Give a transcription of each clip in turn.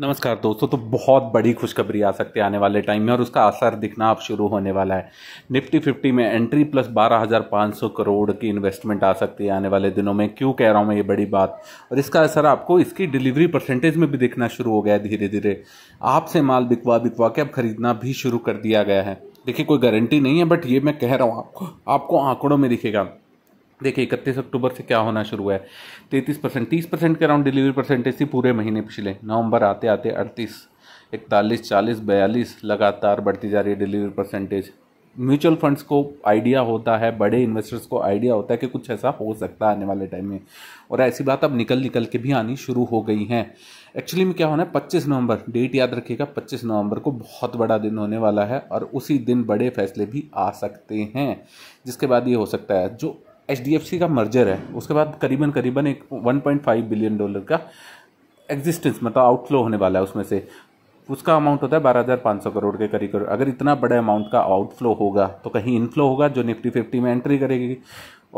नमस्कार दोस्तों तो बहुत बड़ी खुशखबरी आ सकती है आने वाले टाइम में और उसका असर दिखना अब शुरू होने वाला है निफ्टी फिफ्टी में एंट्री प्लस बारह हज़ार पाँच सौ करोड़ की इन्वेस्टमेंट आ सकती है आने वाले दिनों में क्यों कह रहा हूँ मैं ये बड़ी बात और इसका असर आपको इसकी डिलीवरी परसेंटेज में भी दिखना शुरू हो गया है धीरे धीरे आपसे माल बिकवा बिकवा के अब खरीदना भी शुरू कर दिया गया है देखिए कोई गारंटी नहीं है बट ये मैं कह रहा हूँ आपको आपको आंकड़ों में दिखेगा देखिए इकतीस अक्टूबर से क्या होना शुरू है तैंतीस परसेंट तीस परसेंट के अराउंड डिलीवरी परसेंटेज थी पूरे महीने पिछले नवंबर आते आते अड़तीस इकतालीस चालीस बयालीस लगातार बढ़ती जा रही है डिलीवरी परसेंटेज म्यूचुअल फंड्स को आइडिया होता है बड़े इन्वेस्टर्स को आइडिया होता है कि कुछ ऐसा हो सकता है आने वाले टाइम में और ऐसी बात अब निकल निकल के भी आनी शुरू हो गई हैं एक्चुअली में क्या होना है पच्चीस नवंबर डेट याद रखिएगा पच्चीस नवंबर को बहुत बड़ा दिन होने वाला है और उसी दिन बड़े फैसले भी आ सकते हैं जिसके बाद ये हो सकता है जो एच का मर्जर है उसके बाद करीबन करीबन एक 1.5 बिलियन डॉलर का एग्जिस्टेंस मतलब आउटफ्लो होने वाला है उसमें से उसका अमाउंट होता है बारह हज़ार पाँच सौ करोड़ के करीब करोड़ अगर इतना बड़े अमाउंट का आउटफ्लो होगा तो कहीं इनफ्लो होगा जो निफ्टी फिफ्टी में एंट्री करेगी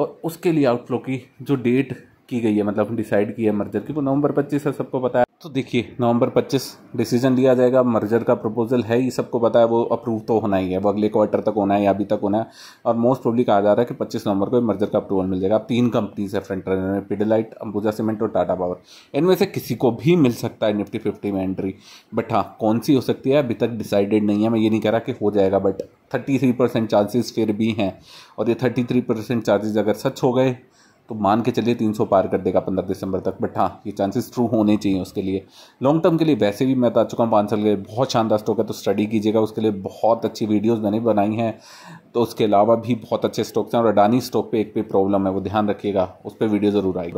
और उसके लिए आउटफ्लो की जो डेट की गई है मतलब डिसाइड की है मर्जर की वो नवंबर पच्चीस है सबको पता है तो देखिए नवंबर 25 डिसीजन लिया जाएगा मर्जर का प्रपोजल है ये सबको पता है वो अप्रूव तो होना ही है वो अगले क्वार्टर तक होना है या अभी तक होना है और मोस्ट प्रॉब्ली कहा जा रहा है कि 25 नवंबर को मर्जर का अप्रूवल मिल जाएगा तीन कंपनीज है फ्रंट रनर में पिडलाइट अंबुजा सीमेंट और टाटा पावर इनमें से किसी को भी मिल सकता है निफ्टी फिफ्टी में एंट्री बट हाँ कौन सी हो सकती है अभी तक डिसाइडेड नहीं है मैं ये नहीं कह रहा कि हो जाएगा but thirty three percent chances फिर भी हैं और ये थर्टी थ्री परसेंट चार्जेस अगर सच हो गए तो मान के चलिए 300 पार कर देगा 15 दिसंबर तक बट हाँ ये चांसेस ट्रू होने चाहिए उसके लिए लॉन्ग टर्म के लिए वैसे भी मैं बता तो चुका हूँ पाँच साल के बहुत शानदार स्टॉक है तो स्टडी कीजिएगा उसके लिए बहुत अच्छी वीडियोज़ मैंने बनाई हैं तो उसके अलावा भी बहुत अच्छे स्टॉक्स हैं और अडानी स्टॉक पर एक पे प्रॉब्लम है वो ध्यान रखिएगा उस पर वीडियो ज़रूर आएगी